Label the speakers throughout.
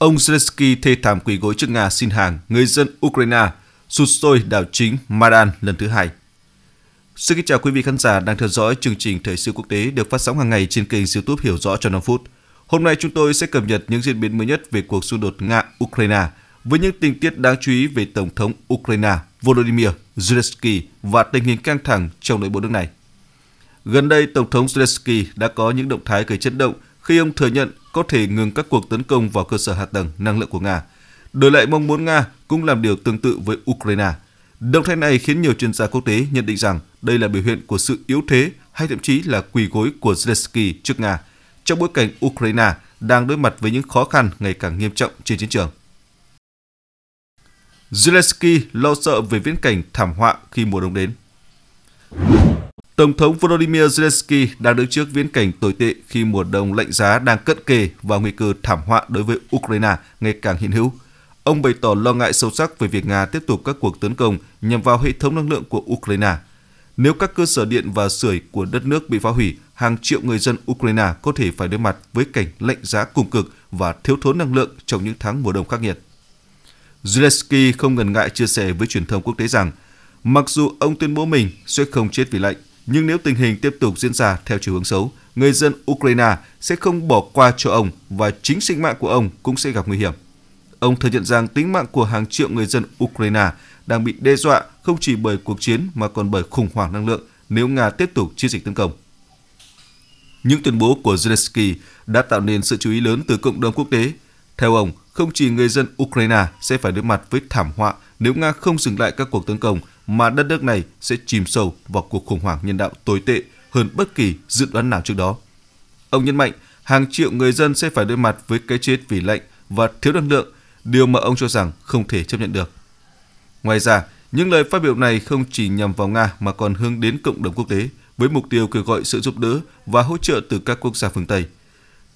Speaker 1: Ông Zelensky thê thảm quỳ gối trước Nga xin hàng người dân Ukraine sụt sôi đảo chính Maidan lần thứ hai. Xin kính chào quý vị khán giả đang theo dõi chương trình Thời sự quốc tế được phát sóng hàng ngày trên kênh YouTube Hiểu rõ cho 5 phút. Hôm nay chúng tôi sẽ cập nhật những diễn biến mới nhất về cuộc xung đột Nga-Ukraine với những tình tiết đáng chú ý về Tổng thống Ukraine Volodymyr Zelensky và tình hình căng thẳng trong nội bộ nước này. Gần đây, Tổng thống Zelensky đã có những động thái gây chấn động khi ông thừa nhận có thể ngừng các cuộc tấn công vào cơ sở hạ tầng năng lượng của Nga. Đổi lại mong muốn Nga cũng làm điều tương tự với Ukraine. Động thái này khiến nhiều chuyên gia quốc tế nhận định rằng đây là biểu hiện của sự yếu thế hay thậm chí là quỳ gối của Zelensky trước Nga trong bối cảnh Ukraine đang đối mặt với những khó khăn ngày càng nghiêm trọng trên chiến trường. Zelensky lo sợ về viễn cảnh thảm họa khi mùa đông đến. Tổng thống Volodymyr Zelensky đang đứng trước viễn cảnh tồi tệ khi mùa đông lạnh giá đang cận kề và nguy cơ thảm họa đối với Ukraine ngày càng hiện hữu. Ông bày tỏ lo ngại sâu sắc về việc Nga tiếp tục các cuộc tấn công nhằm vào hệ thống năng lượng của Ukraine. Nếu các cơ sở điện và sưởi của đất nước bị phá hủy, hàng triệu người dân Ukraine có thể phải đối mặt với cảnh lạnh giá cùng cực và thiếu thốn năng lượng trong những tháng mùa đông khắc nghiệt. Zelensky không ngần ngại chia sẻ với truyền thông quốc tế rằng, mặc dù ông tuyên bố mình sẽ không chết vì lạnh, nhưng nếu tình hình tiếp tục diễn ra theo chiều hướng xấu, người dân Ukraine sẽ không bỏ qua cho ông và chính sinh mạng của ông cũng sẽ gặp nguy hiểm. Ông thừa nhận rằng tính mạng của hàng triệu người dân Ukraine đang bị đe dọa không chỉ bởi cuộc chiến mà còn bởi khủng hoảng năng lượng nếu Nga tiếp tục chiến dịch tấn công. Những tuyên bố của Zelensky đã tạo nên sự chú ý lớn từ cộng đồng quốc tế. Theo ông, không chỉ người dân Ukraine sẽ phải đối mặt với thảm họa nếu Nga không dừng lại các cuộc tấn công, mà đất nước này sẽ chìm sâu vào cuộc khủng hoảng nhân đạo tồi tệ hơn bất kỳ dự đoán nào trước đó. Ông nhấn mạnh, hàng triệu người dân sẽ phải đối mặt với cái chết vì lạnh và thiếu năng lượng, điều mà ông cho rằng không thể chấp nhận được. Ngoài ra, những lời phát biểu này không chỉ nhằm vào Nga mà còn hướng đến cộng đồng quốc tế với mục tiêu kêu gọi sự giúp đỡ và hỗ trợ từ các quốc gia phương Tây.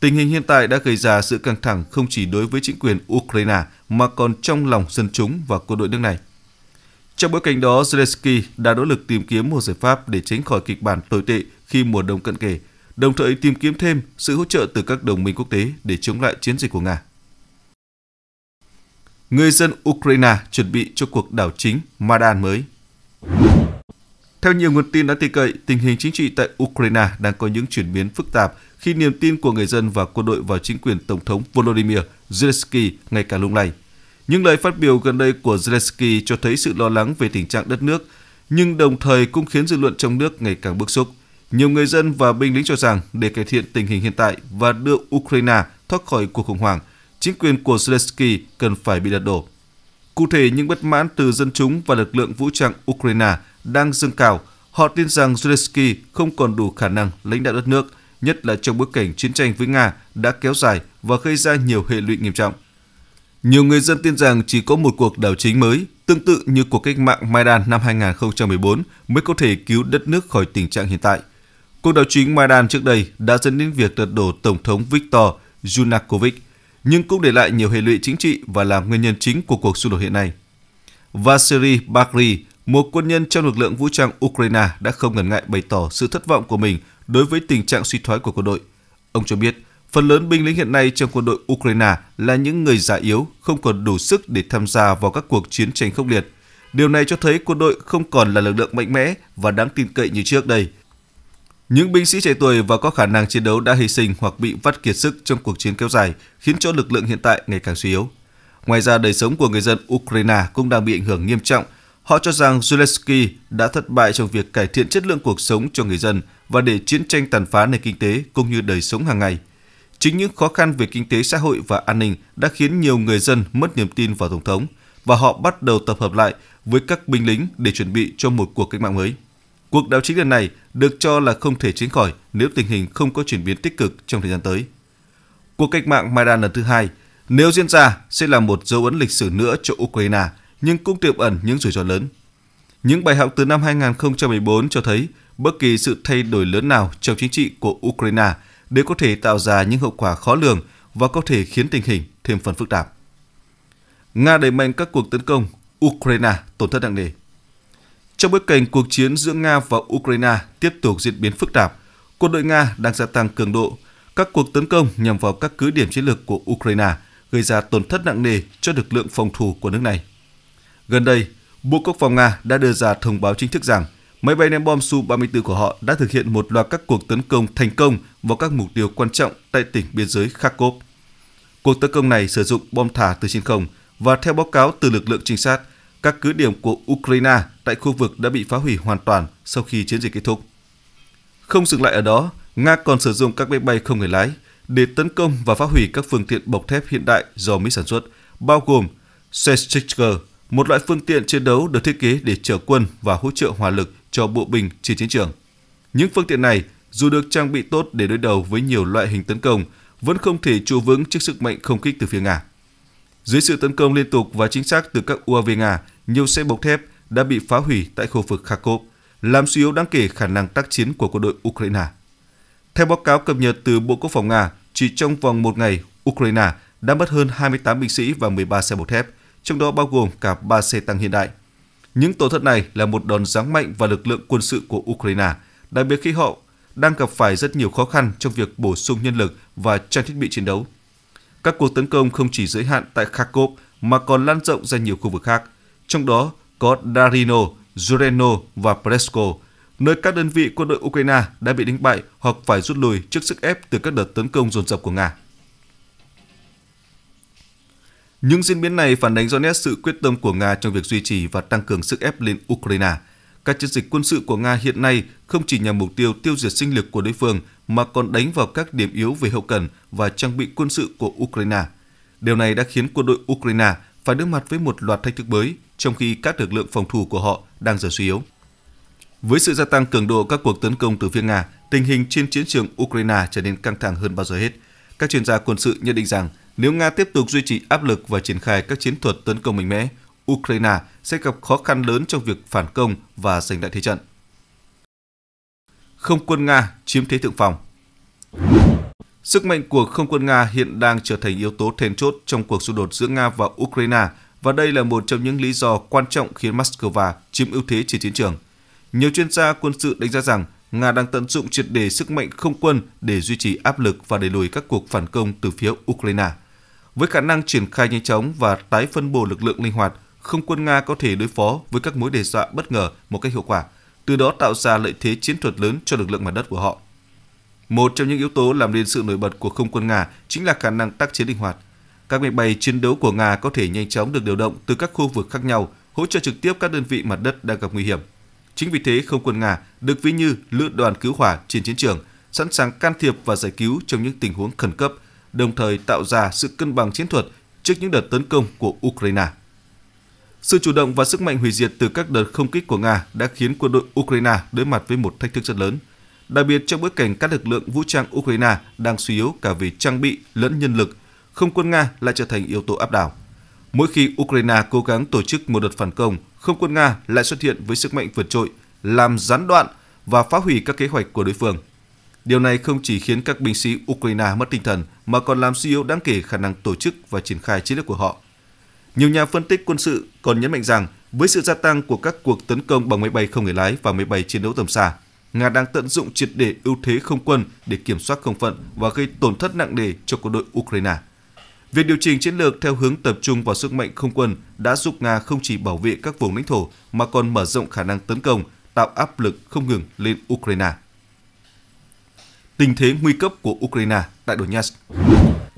Speaker 1: Tình hình hiện tại đã gây ra sự căng thẳng không chỉ đối với chính quyền Ukraine mà còn trong lòng dân chúng và quân đội nước này – trong bối cảnh đó, Zelensky đã nỗ lực tìm kiếm một giải pháp để tránh khỏi kịch bản tồi tệ khi mùa đông cận kề, đồng thời tìm kiếm thêm sự hỗ trợ từ các đồng minh quốc tế để chống lại chiến dịch của Nga. Người dân Ukraine chuẩn bị cho cuộc đảo chính Maidan mới. Theo nhiều nguồn tin đã tin cậy, tình hình chính trị tại Ukraine đang có những chuyển biến phức tạp khi niềm tin của người dân và quân đội vào chính quyền Tổng thống Volodymyr Zelensky ngày càng lung lay. Những lời phát biểu gần đây của Zelensky cho thấy sự lo lắng về tình trạng đất nước, nhưng đồng thời cũng khiến dư luận trong nước ngày càng bức xúc. Nhiều người dân và binh lính cho rằng để cải thiện tình hình hiện tại và đưa Ukraine thoát khỏi cuộc khủng hoảng, chính quyền của Zelensky cần phải bị lật đổ. Cụ thể, những bất mãn từ dân chúng và lực lượng vũ trang Ukraine đang dâng cao. Họ tin rằng Zelensky không còn đủ khả năng lãnh đạo đất nước, nhất là trong bối cảnh chiến tranh với Nga đã kéo dài và gây ra nhiều hệ lụy nghiêm trọng. Nhiều người dân tin rằng chỉ có một cuộc đảo chính mới, tương tự như cuộc cách mạng Maidan năm 2014 mới có thể cứu đất nước khỏi tình trạng hiện tại. Cuộc đảo chính Maidan trước đây đã dẫn đến việc lật đổ Tổng thống Viktor Yanukovych, nhưng cũng để lại nhiều hệ lụy chính trị và là nguyên nhân chính của cuộc xung đột hiện nay. Vasily Bakri, một quân nhân trong lực lượng vũ trang Ukraine đã không ngần ngại bày tỏ sự thất vọng của mình đối với tình trạng suy thoái của quân đội. Ông cho biết, Phần lớn binh lính hiện nay trong quân đội Ukraine là những người già yếu, không còn đủ sức để tham gia vào các cuộc chiến tranh khốc liệt. Điều này cho thấy quân đội không còn là lực lượng mạnh mẽ và đáng tin cậy như trước đây. Những binh sĩ trẻ tuổi và có khả năng chiến đấu đã hy sinh hoặc bị vắt kiệt sức trong cuộc chiến kéo dài, khiến cho lực lượng hiện tại ngày càng suy yếu. Ngoài ra, đời sống của người dân Ukraine cũng đang bị ảnh hưởng nghiêm trọng. Họ cho rằng Zelensky đã thất bại trong việc cải thiện chất lượng cuộc sống cho người dân và để chiến tranh tàn phá nền kinh tế cũng như đời sống hàng ngày – Chính những khó khăn về kinh tế xã hội và an ninh đã khiến nhiều người dân mất niềm tin vào Tổng thống và họ bắt đầu tập hợp lại với các binh lính để chuẩn bị cho một cuộc cách mạng mới. Cuộc đảo chính lần này được cho là không thể tránh khỏi nếu tình hình không có chuyển biến tích cực trong thời gian tới. Cuộc cách mạng Maidan lần thứ hai, nếu diễn ra, sẽ là một dấu ấn lịch sử nữa cho Ukraine, nhưng cũng tiềm ẩn những rủi ro lớn. Những bài học từ năm 2014 cho thấy bất kỳ sự thay đổi lớn nào trong chính trị của Ukraine – để có thể tạo ra những hậu quả khó lường và có thể khiến tình hình thêm phần phức tạp. Nga đẩy mạnh các cuộc tấn công, Ukraine tổn thất nặng nề. Trong bối cảnh cuộc chiến giữa Nga và Ukraine tiếp tục diễn biến phức tạp, quân đội Nga đang gia tăng cường độ. Các cuộc tấn công nhằm vào các cứ điểm chiến lược của Ukraine gây ra tổn thất nặng nề cho lực lượng phòng thủ của nước này. Gần đây, Bộ Quốc phòng Nga đã đưa ra thông báo chính thức rằng máy bay ném bom Su-34 của họ đã thực hiện một loạt các cuộc tấn công thành công vào các mục tiêu quan trọng tại tỉnh biên giới Kharkov. Cuộc tấn công này sử dụng bom thả từ trên không và theo báo cáo từ lực lượng trinh sát, các cứ điểm của Ukraine tại khu vực đã bị phá hủy hoàn toàn sau khi chiến dịch kết thúc. Không dừng lại ở đó, Nga còn sử dụng các máy bay không người lái để tấn công và phá hủy các phương tiện bọc thép hiện đại do Mỹ sản xuất, bao gồm Sestrichker, một loại phương tiện chiến đấu được thiết kế để chở quân và hỗ trợ hỏa lực cho bộ binh trên chiến trường. Những phương tiện này dù được trang bị tốt để đối đầu với nhiều loại hình tấn công, vẫn không thể trụ vững trước sức mạnh không kích từ phía Nga. Dưới sự tấn công liên tục và chính xác từ các UAV Nga, nhiều xe bọc thép đã bị phá hủy tại khu vực Kharkov, làm suy yếu đáng kể khả năng tác chiến của quân đội Ukraine. Theo báo cáo cập nhật từ Bộ Quốc phòng Nga, chỉ trong vòng một ngày, Ukraine đã mất hơn 28 binh sĩ và 13 xe bọc thép, trong đó bao gồm cả 3 xe tăng hiện đại. Những tổn thất này là một đòn giáng mạnh vào lực lượng quân sự của Ukraine, đặc biệt khi họ đang gặp phải rất nhiều khó khăn trong việc bổ sung nhân lực và trang thiết bị chiến đấu. Các cuộc tấn công không chỉ giới hạn tại Kharkov mà còn lan rộng ra nhiều khu vực khác, trong đó có Darino, Zureno và Presko, nơi các đơn vị quân đội Ukraine đã bị đánh bại hoặc phải rút lui trước sức ép từ các đợt tấn công dồn dập của Nga. Những diễn biến này phản ánh rõ nét sự quyết tâm của Nga trong việc duy trì và tăng cường sức ép lên Ukraine – các chiến dịch quân sự của Nga hiện nay không chỉ nhằm mục tiêu tiêu diệt sinh lực của đối phương mà còn đánh vào các điểm yếu về hậu cần và trang bị quân sự của Ukraine. Điều này đã khiến quân đội Ukraine phải đối mặt với một loạt thách thức mới, trong khi các lực lượng phòng thủ của họ đang dần suy yếu. Với sự gia tăng cường độ các cuộc tấn công từ phía Nga, tình hình trên chiến trường Ukraine trở nên căng thẳng hơn bao giờ hết. Các chuyên gia quân sự nhận định rằng nếu Nga tiếp tục duy trì áp lực và triển khai các chiến thuật tấn công mạnh mẽ, Ukraine sẽ gặp khó khăn lớn trong việc phản công và giành lại thế trận. Không quân Nga chiếm thế thượng phòng Sức mạnh của không quân Nga hiện đang trở thành yếu tố then chốt trong cuộc xung đột giữa Nga và Ukraine và đây là một trong những lý do quan trọng khiến Moscow chiếm ưu thế trên chiến trường. Nhiều chuyên gia quân sự đánh giá rằng Nga đang tận dụng triệt đề sức mạnh không quân để duy trì áp lực và đẩy lùi các cuộc phản công từ phía Ukraine. Với khả năng triển khai nhanh chóng và tái phân bổ lực lượng linh hoạt, không quân Nga có thể đối phó với các mối đe dọa bất ngờ một cách hiệu quả, từ đó tạo ra lợi thế chiến thuật lớn cho lực lượng mặt đất của họ. Một trong những yếu tố làm nên sự nổi bật của không quân Nga chính là khả năng tác chiến linh hoạt. Các máy bay chiến đấu của Nga có thể nhanh chóng được điều động từ các khu vực khác nhau, hỗ trợ trực tiếp các đơn vị mặt đất đang gặp nguy hiểm. Chính vì thế, không quân Nga được ví như lữ đoàn cứu hỏa trên chiến trường, sẵn sàng can thiệp và giải cứu trong những tình huống khẩn cấp, đồng thời tạo ra sự cân bằng chiến thuật trước những đợt tấn công của Ukraine. Sự chủ động và sức mạnh hủy diệt từ các đợt không kích của Nga đã khiến quân đội Ukraine đối mặt với một thách thức rất lớn, đặc biệt trong bối cảnh các lực lượng vũ trang Ukraine đang suy yếu cả về trang bị lẫn nhân lực, không quân Nga lại trở thành yếu tố áp đảo. Mỗi khi Ukraine cố gắng tổ chức một đợt phản công, không quân Nga lại xuất hiện với sức mạnh vượt trội, làm gián đoạn và phá hủy các kế hoạch của đối phương. Điều này không chỉ khiến các binh sĩ Ukraine mất tinh thần mà còn làm suy yếu đáng kể khả năng tổ chức và triển khai chiến lược của họ. Nhiều nhà phân tích quân sự còn nhấn mạnh rằng với sự gia tăng của các cuộc tấn công bằng máy bay không người lái và máy bay chiến đấu tầm xa, Nga đang tận dụng triệt để ưu thế không quân để kiểm soát không phận và gây tổn thất nặng nề cho quân đội Ukraine. Việc điều chỉnh chiến lược theo hướng tập trung vào sức mạnh không quân đã giúp Nga không chỉ bảo vệ các vùng lãnh thổ mà còn mở rộng khả năng tấn công, tạo áp lực không ngừng lên Ukraine. Tình thế nguy cấp của Ukraine tại Donetsk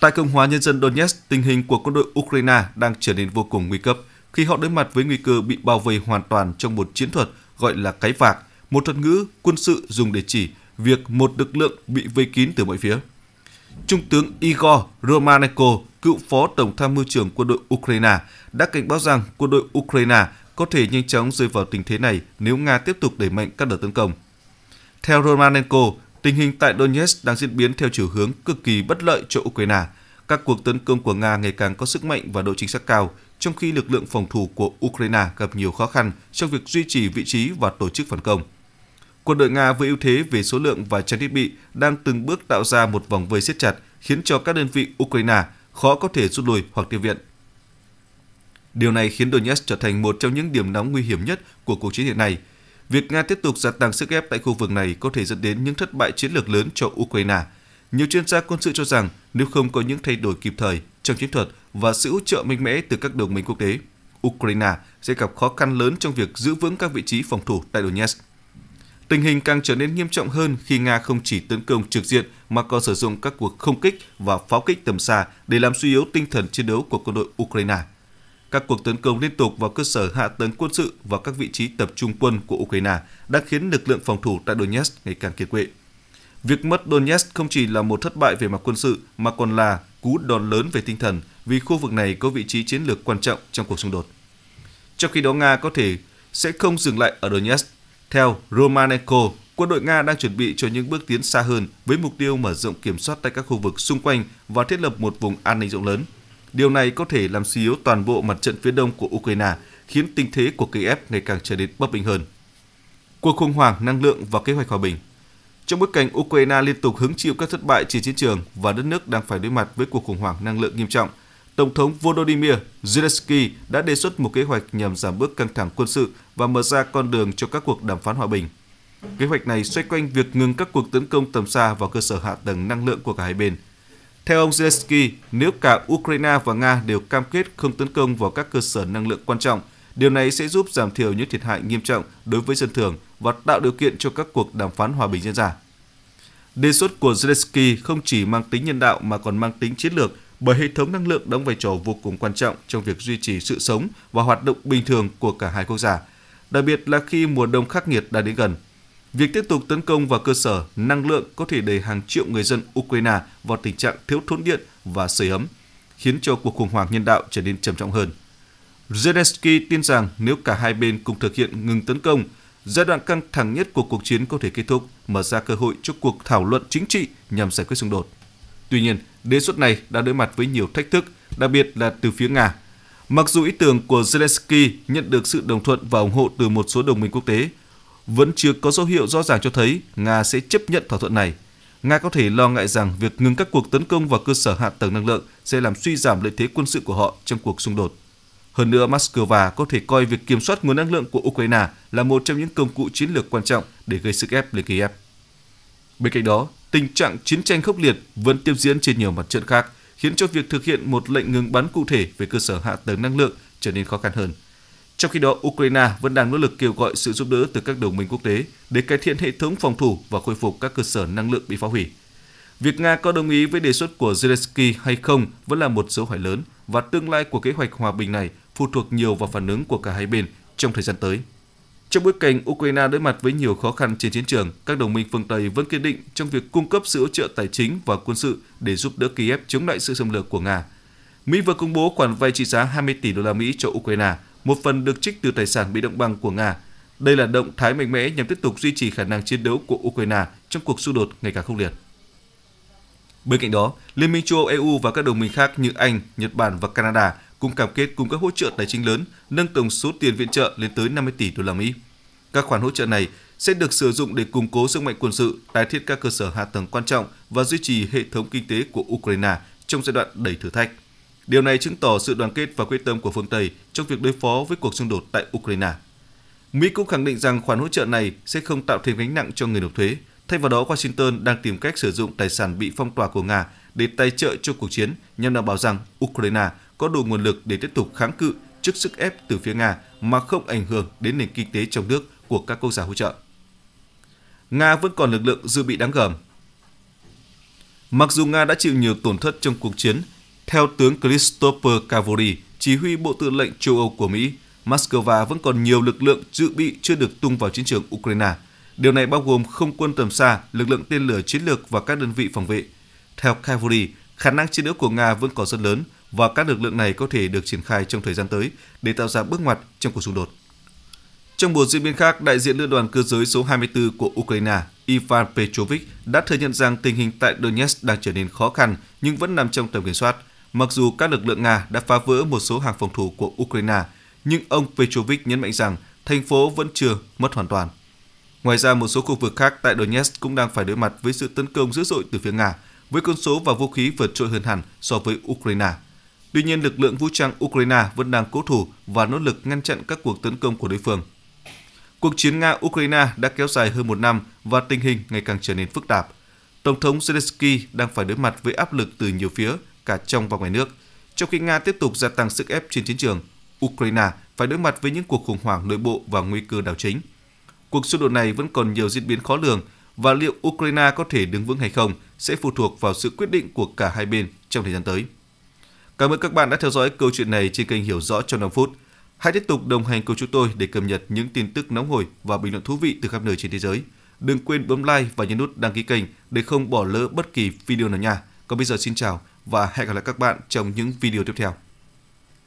Speaker 1: Tại Cộng hòa Nhân dân Donetsk, tình hình của quân đội Ukraine đang trở nên vô cùng nguy cấp khi họ đối mặt với nguy cơ bị bao vây hoàn toàn trong một chiến thuật gọi là cái vạc, một thuật ngữ quân sự dùng để chỉ việc một lực lượng bị vây kín từ mọi phía. Trung tướng Igor Romanenko, cựu phó tổng tham mưu trưởng quân đội Ukraine, đã cảnh báo rằng quân đội Ukraine có thể nhanh chóng rơi vào tình thế này nếu Nga tiếp tục đẩy mạnh các đợt tấn công. Theo Romanenko, Tình hình tại Donetsk đang diễn biến theo chiều hướng cực kỳ bất lợi cho Ukraine. Các cuộc tấn công của Nga ngày càng có sức mạnh và độ chính xác cao, trong khi lực lượng phòng thủ của Ukraine gặp nhiều khó khăn trong việc duy trì vị trí và tổ chức phản công. Quân đội Nga với ưu thế về số lượng và trang thiết bị đang từng bước tạo ra một vòng vây siết chặt, khiến cho các đơn vị Ukraine khó có thể rút lui hoặc tiêu viện. Điều này khiến Donetsk trở thành một trong những điểm nóng nguy hiểm nhất của cuộc chiến hiện nay – Việc Nga tiếp tục gia tăng sức ép tại khu vực này có thể dẫn đến những thất bại chiến lược lớn cho Ukraine. Nhiều chuyên gia quân sự cho rằng nếu không có những thay đổi kịp thời trong chiến thuật và sự hỗ trợ mạnh mẽ từ các đồng minh quốc tế, Ukraine sẽ gặp khó khăn lớn trong việc giữ vững các vị trí phòng thủ tại Donetsk. Tình hình càng trở nên nghiêm trọng hơn khi Nga không chỉ tấn công trực diện mà còn sử dụng các cuộc không kích và pháo kích tầm xa để làm suy yếu tinh thần chiến đấu của quân đội Ukraine. Các cuộc tấn công liên tục vào cơ sở hạ tầng quân sự và các vị trí tập trung quân của Ukraine đã khiến lực lượng phòng thủ tại Donetsk ngày càng kiệt quệ. Việc mất Donetsk không chỉ là một thất bại về mặt quân sự mà còn là cú đòn lớn về tinh thần vì khu vực này có vị trí chiến lược quan trọng trong cuộc xung đột. Trong khi đó Nga có thể sẽ không dừng lại ở Donetsk. Theo Romanenko, quân đội Nga đang chuẩn bị cho những bước tiến xa hơn với mục tiêu mở rộng kiểm soát tại các khu vực xung quanh và thiết lập một vùng an ninh rộng lớn – Điều này có thể làm suy yếu toàn bộ mặt trận phía đông của Ukraine, khiến tình thế của Kiev ngày càng trở nên bất bình hơn. Cuộc khủng hoảng năng lượng và kế hoạch hòa bình Trong bối cảnh Ukraine liên tục hứng chịu các thất bại trên chiến trường và đất nước đang phải đối mặt với cuộc khủng hoảng năng lượng nghiêm trọng, Tổng thống Volodymyr Zelensky đã đề xuất một kế hoạch nhằm giảm bớt căng thẳng quân sự và mở ra con đường cho các cuộc đàm phán hòa bình. Kế hoạch này xoay quanh việc ngừng các cuộc tấn công tầm xa vào cơ sở hạ tầng năng lượng của cả hai bên – theo ông Zelensky, nếu cả Ukraine và Nga đều cam kết không tấn công vào các cơ sở năng lượng quan trọng, điều này sẽ giúp giảm thiểu những thiệt hại nghiêm trọng đối với dân thường và tạo điều kiện cho các cuộc đàm phán hòa bình diễn ra. Đề xuất của Zelensky không chỉ mang tính nhân đạo mà còn mang tính chiến lược bởi hệ thống năng lượng đóng vai trò vô cùng quan trọng trong việc duy trì sự sống và hoạt động bình thường của cả hai quốc gia, đặc biệt là khi mùa đông khắc nghiệt đã đến gần – Việc tiếp tục tấn công vào cơ sở năng lượng có thể đẩy hàng triệu người dân Ukraine vào tình trạng thiếu thốn điện và sưởi ấm, khiến cho cuộc khủng hoảng nhân đạo trở nên trầm trọng hơn. Zelensky tin rằng nếu cả hai bên cùng thực hiện ngừng tấn công, giai đoạn căng thẳng nhất của cuộc chiến có thể kết thúc, mở ra cơ hội cho cuộc thảo luận chính trị nhằm giải quyết xung đột. Tuy nhiên, đề xuất này đã đối mặt với nhiều thách thức, đặc biệt là từ phía Nga. Mặc dù ý tưởng của Zelensky nhận được sự đồng thuận và ủng hộ từ một số đồng minh quốc tế, vẫn chưa có dấu hiệu rõ ràng cho thấy Nga sẽ chấp nhận thỏa thuận này. Nga có thể lo ngại rằng việc ngừng các cuộc tấn công vào cơ sở hạ tầng năng lượng sẽ làm suy giảm lợi thế quân sự của họ trong cuộc xung đột. Hơn nữa, Moscow có thể coi việc kiểm soát nguồn năng lượng của Ukraine là một trong những công cụ chiến lược quan trọng để gây sức ép lên Kiev. Bên cạnh đó, tình trạng chiến tranh khốc liệt vẫn tiếp diễn trên nhiều mặt trận khác, khiến cho việc thực hiện một lệnh ngừng bắn cụ thể về cơ sở hạ tầng năng lượng trở nên khó khăn hơn. Trong khi đó, Ukraine vẫn đang nỗ lực kêu gọi sự giúp đỡ từ các đồng minh quốc tế để cải thiện hệ thống phòng thủ và khôi phục các cơ sở năng lượng bị phá hủy. Việc Nga có đồng ý với đề xuất của Zelensky hay không vẫn là một dấu hỏi lớn và tương lai của kế hoạch hòa bình này phụ thuộc nhiều vào phản ứng của cả hai bên trong thời gian tới. Trong bối cảnh Ukraine đối mặt với nhiều khó khăn trên chiến trường, các đồng minh phương Tây vẫn kiên định trong việc cung cấp sự hỗ trợ tài chính và quân sự để giúp đỡ Kiev chống lại sự xâm lược của Nga. Mỹ vừa công bố khoản vay trị giá 20 tỷ đô la Mỹ cho Ukraine – một phần được trích từ tài sản bị động bằng của Nga. Đây là động thái mạnh mẽ nhằm tiếp tục duy trì khả năng chiến đấu của Ukraine trong cuộc xung đột ngày càng khốc liệt. Bên cạnh đó, Liên minh châu Âu EU và các đồng minh khác như Anh, Nhật Bản và Canada cũng cam kết cung cấp hỗ trợ tài chính lớn, nâng tổng số tiền viện trợ lên tới 50 tỷ đô la Mỹ. Các khoản hỗ trợ này sẽ được sử dụng để củng cố sức mạnh quân sự, tái thiết các cơ sở hạ tầng quan trọng và duy trì hệ thống kinh tế của Ukraine trong giai đoạn đầy thử thách. Điều này chứng tỏ sự đoàn kết và quyết tâm của phương Tây trong việc đối phó với cuộc xung đột tại Ukraine. Mỹ cũng khẳng định rằng khoản hỗ trợ này sẽ không tạo thêm gánh nặng cho người nộp thuế. Thay vào đó, Washington đang tìm cách sử dụng tài sản bị phong tỏa của Nga để tài trợ cho cuộc chiến nhằm đảm bảo rằng Ukraine có đủ nguồn lực để tiếp tục kháng cự trước sức ép từ phía Nga mà không ảnh hưởng đến nền kinh tế trong nước của các quốc gia hỗ trợ. Nga vẫn còn lực lượng dự bị đáng gờm. Mặc dù Nga đã chịu nhiều tổn thất trong cuộc chiến, theo tướng Christopher Cavoli, chỉ huy Bộ Tư lệnh châu Âu của Mỹ, Moscow vẫn còn nhiều lực lượng dự bị chưa được tung vào chiến trường Ukraine. Điều này bao gồm không quân tầm xa, lực lượng tên lửa chiến lược và các đơn vị phòng vệ. Theo Cavoli, khả năng chiến đấu của Nga vẫn còn rất lớn và các lực lượng này có thể được triển khai trong thời gian tới để tạo ra bước ngoặt trong cuộc xung đột. Trong một diễn biến khác, đại diện Liên đoàn Cơ giới số 24 của Ukraine, Ivan Petrovich, đã thừa nhận rằng tình hình tại Donetsk đang trở nên khó khăn nhưng vẫn nằm trong tầm kiểm soát – Mặc dù các lực lượng Nga đã phá vỡ một số hàng phòng thủ của Ukraine, nhưng ông Petrovic nhấn mạnh rằng thành phố vẫn chưa mất hoàn toàn. Ngoài ra, một số khu vực khác tại Donetsk cũng đang phải đối mặt với sự tấn công dữ dội từ phía Nga, với quân số và vũ khí vượt trội hơn hẳn so với Ukraine. Tuy nhiên, lực lượng vũ trang Ukraine vẫn đang cố thủ và nỗ lực ngăn chặn các cuộc tấn công của đối phương. Cuộc chiến Nga-Ukraine đã kéo dài hơn một năm và tình hình ngày càng trở nên phức tạp. Tổng thống Zelensky đang phải đối mặt với áp lực từ nhiều phía cả trong và ngoài nước. Trong khi Nga tiếp tục gia tăng sức ép trên chiến trường, Ukraine phải đối mặt với những cuộc khủng hoảng nội bộ và nguy cơ đảo chính. Cuộc xung đột này vẫn còn nhiều diễn biến khó lường và liệu Ukraine có thể đứng vững hay không sẽ phụ thuộc vào sự quyết định của cả hai bên trong thời gian tới. Cảm ơn các bạn đã theo dõi câu chuyện này trên kênh Hiểu Rõ trong 5 phút. Hãy tiếp tục đồng hành cùng chúng tôi để cập nhật những tin tức nóng hổi và bình luận thú vị từ khắp nơi trên thế giới. Đừng quên bấm like và nhấn nút đăng ký kênh để không bỏ lỡ bất kỳ video nào nha. Còn bây giờ xin chào và hẹn gặp lại các bạn trong những video tiếp theo.